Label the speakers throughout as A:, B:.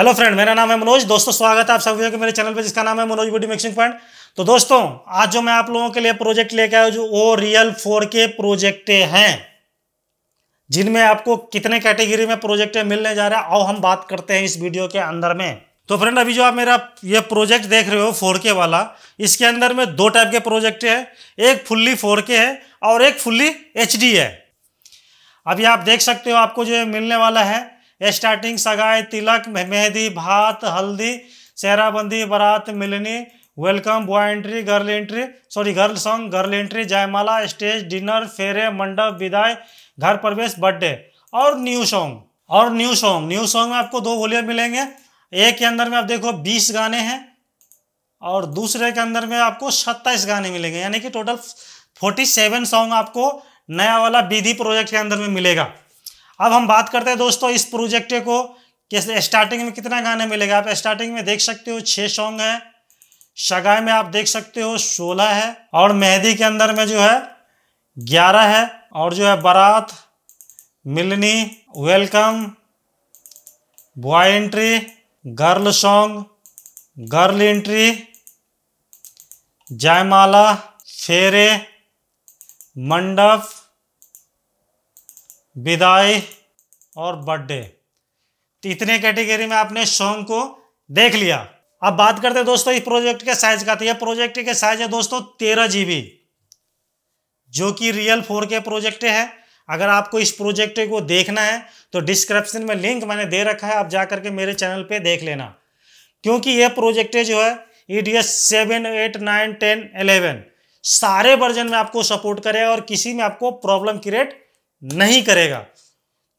A: hello friend मेरा नाम है मनोज दोस्तों स्वागत है आप सभी के मेरे चैनल पे जिसका नाम है मनोज बुडी मिक्सिंग पॉइंट तो दोस्तों आज जो मैं आप लोगों के लिए प्रोजेक्ट लेके आया जो वो रियल फोर के प्रोजेक्ट हैं जिनमें आपको कितने कैटेगरी में प्रोजेक्ट मिलने जा रहे हैं और हम बात करते हैं इस वीडियो के अंदर में तो फ्रेंड अभी जो आप मेरा ये प्रोजेक्ट देख रहे हो फोर के वाला इसके अंदर में दो टाइप के प्रोजेक्ट है एक फुल्ली फोर के है और एक फुल्ली एच है अभी आप देख सकते हो आपको जो मिलने वाला है स्टार्टिंग सगाई तिलक मेहंदी भात हल्दी सेहराबंदी बारात मिलनी welcome boy entry girl entry sorry girl song girl entry jaimala stage dinner phere mandap vidaai घर प्रवेश बर्थडे और न्यू सॉन्ग और न्यू सॉन्ग न्यू सॉन्ग में आपको दो बोलियाँ मिलेंगे एक के अंदर में आप देखो बीस गाने हैं और दूसरे के अंदर में आपको सत्ताईस गाने मिलेंगे यानी कि टोटल फोर्टी सेवन सॉन्ग आपको नया वाला विधि प्रोजेक्ट के अंदर में मिलेगा अब हम बात करते हैं दोस्तों इस प्रोजेक्ट को कैसे स्टार्टिंग में कितना गाने मिलेगा आप स्टार्टिंग में देख सकते हो छः सॉन्ग है शगाई में आप देख सकते हो सोलह है और मेहंदी के अंदर में जो है ग्यारह है और जो है बारात मिलनी welcome boy entry girl song girl entry jaimala phere mandap विदाई और बर्थडे तो इतने कैटेगरी में आपने सॉन्ग को देख लिया अब बात करते हैं दोस्तों इस प्रोजेक्ट के साइज का तो यह प्रोजेक्ट के साइज है दोस्तों तेरह जीबी जो कि रियल फोर के प्रोजेक्ट है अगर आपको इस प्रोजेक्ट को देखना है तो डिस्क्रिप्शन में लिंक मैंने दे रखा है आप जा करके मेरे चैनल पे देख लेना क्योंकि यह प्रोजेक्ट जो है E D S seven eight nine ten eleven सारे वर्जन में आपको सपोर्ट करेगा और किसी में आपको प्रॉब्लम क्रिएट नहीं करेगा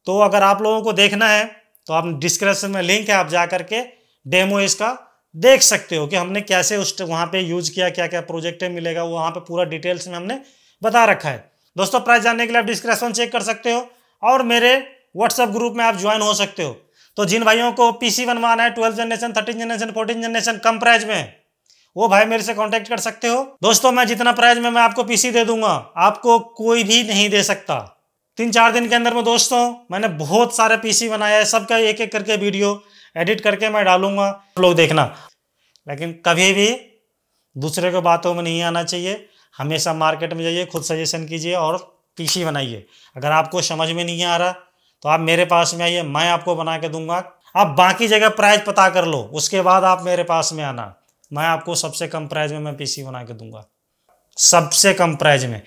A: तो अगर आप लोगों को देखना है तो आप डिस्क्रिप्शन में लिंक है आप जा करके डेमो इसका देख सकते हो कि हमने कैसे उस वहाँ पे यूज किया क्या क्या प्रोजेक्ट मिलेगा वहाँ पे पूरा डिटेल्स में हमने बता रखा है दोस्तों प्राइस जानने के लिए आप डिस्क्रिप्शन चेक कर सकते हो और मेरे व्हाट्सएप ग्रुप में आप ज्वाइन हो सकते हो तो जिन भाइयों को पीसी बनवाना है twelfth generation thirteen generation fourteen generation कम प्राइज में वो भाई मेरे से कॉन्टेक्ट कर सकते हो दोस्तों मैं जितना प्राइज में मैं आपको पीसी दे दूंगा आपको कोई भी नहीं दे सकता तीन चार दिन के अंदर में दोस्तों मैंने बहुत सारे पीसी बनाया है सबका एक एक करके वीडियो एडिट करके मैं डालूंगा आप लोग देखना लेकिन कभी भी दूसरे को बातों में नहीं आना चाहिए हमेशा मार्केट में जाइए खुद सजेशन कीजिए और पीसी बनाइए अगर आपको समझ में नहीं आ रहा तो आप मेरे पास में आइए मैं आपको बना के दूंगा आप बाकी जगह प्राइज पता कर लो उसके बाद आप मेरे पास में आना मैं आपको सबसे कम प्राइज में मैं पीसी बना के दूंगा सबसे कम प्राइज में